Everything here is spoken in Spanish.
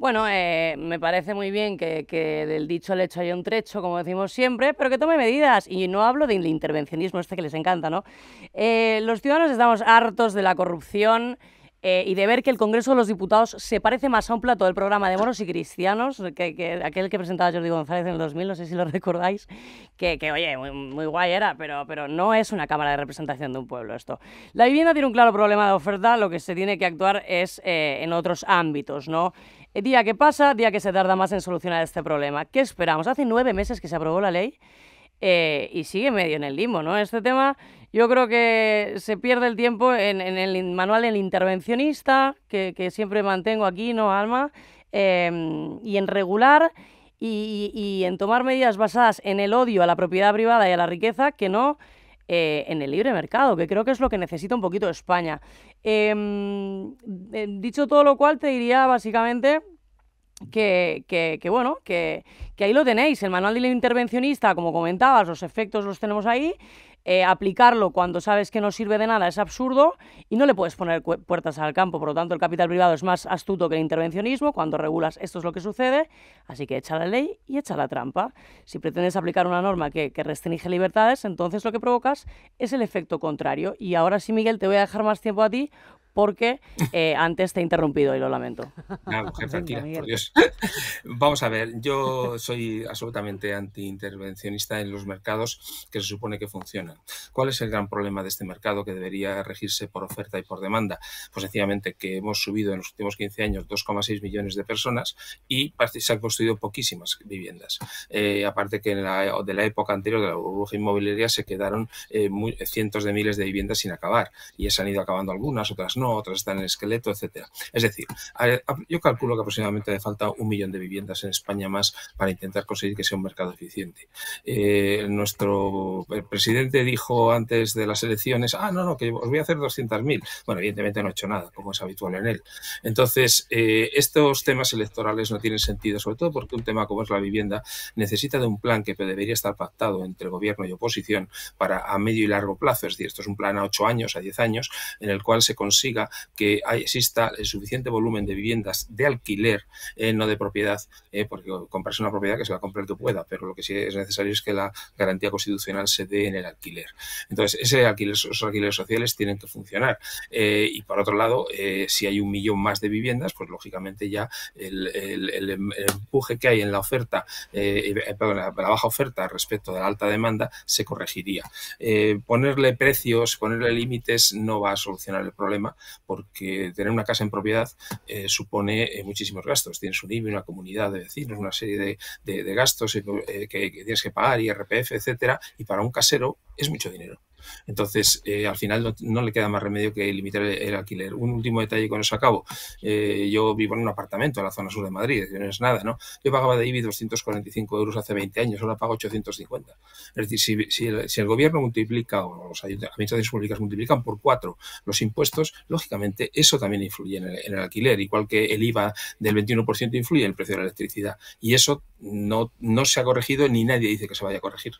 Bueno, eh, me parece muy bien que, del dicho al hecho haya un trecho, como decimos siempre, pero que tome medidas. Y no hablo del intervencionismo este que les encanta, ¿no? Eh, los ciudadanos estamos hartos de la corrupción. Eh, y de ver que el Congreso de los Diputados se parece más a un plato del programa de moros y cristianos, que, aquel que presentaba Jordi González en el 2000, no sé si lo recordáis, que, oye, muy, guay era, pero, pero no es una Cámara de Representación de un pueblo esto. La vivienda tiene un claro problema de oferta, lo que se tiene que actuar es eh, en otros ámbitos, ¿no? Eh, día que pasa, día que se tarda más en solucionar este problema. ¿Qué esperamos? Hace nueve meses que se aprobó la ley y sigue medio en el limbo, ¿no? Este tema yo creo que se pierde el tiempo en, el manual del intervencionista, que, siempre mantengo aquí, ¿no, Alma? Em, y en regular y, en tomar medidas basadas en el odio a la propiedad privada y a la riqueza que no eh, en el libre mercado, que creo que es lo que necesita un poquito España. Em, eh, dicho todo lo cual, te diría básicamente que, bueno, que, que, ahí lo tenéis, el manual del intervencionista, como comentabas, los efectos los tenemos ahí, eh, aplicarlo cuando sabes que no sirve de nada es absurdo y no le puedes poner puertas al campo, por lo tanto el capital privado es más astuto que el intervencionismo, cuando regulas esto es lo que sucede, así que echa la ley y echa la trampa. Si pretendes aplicar una norma que, que restringe libertades, entonces lo que provocas es el efecto contrario. Y ahora sí, Miguel, te voy a dejar más tiempo a ti porque eh, antes te he interrumpido y lo lamento. Ah, Vamos a ver, yo soy absolutamente antiintervencionista en los mercados que se supone que funcionan. ¿Cuál es el gran problema de este mercado que debería regirse por oferta y por demanda? Pues sencillamente que hemos subido en los últimos 15 años 2,6 millones de personas y se han construido poquísimas viviendas. Eh, aparte que la, de la época anterior de la burbuja inmobiliaria se quedaron eh, cientos de miles de viviendas sin acabar y se han ido acabando algunas, otras no otras están en esqueleto, etcétera. Es decir, yo calculo que aproximadamente le falta un millón de viviendas en España más para intentar conseguir que sea un mercado eficiente. Eh, nuestro presidente dijo antes de las elecciones, ah, no, no, que os voy a hacer 200.000. Bueno, evidentemente no ha hecho nada, como es habitual en él. Entonces, eh, estos temas electorales no tienen sentido, sobre todo porque un tema como es la vivienda necesita de un plan que debería estar pactado entre gobierno y oposición para a medio y largo plazo. Es decir, esto es un plan a 8 años, a 10 años, en el cual se consigue que exista el suficiente volumen de viviendas de alquiler, eh, no de propiedad, eh, porque comprarse una propiedad que se va a comprar tú pueda, pero lo que sí es necesario es que la garantía constitucional se dé en el alquiler. Entonces, ese esos alquileres sociales tienen que funcionar. Eh, y por otro lado, si hay un millón más de viviendas, pues lógicamente ya el, em, empuje que hay en la oferta, la, baja oferta respecto de la alta demanda, se corregiría. ponerle precios, ponerle límites no va a solucionar el problema porque tener una casa en propiedad eh, supone eh, muchísimos gastos. Tienes un IBI, una comunidad de vecinos, una serie de, de, gastos eh, que, que, tienes que pagar, IRPF, etcétera, y para un casero es mucho dinero. Entonces, eh, al final no, le queda más remedio que limitar el, alquiler. Un último detalle con eso acabo. Eh, yo vivo en un apartamento en la zona sur de Madrid, no es nada, ¿no? Yo pagaba de IBI 245 euros hace 20 años, ahora pago 850. Es decir, si, el, gobierno multiplica o las administraciones públicas multiplican por cuatro los impuestos, lógicamente eso también influye en el, alquiler, igual que el IVA del 21% influye en el precio de la electricidad. Y eso no se ha corregido ni nadie dice que se vaya a corregir.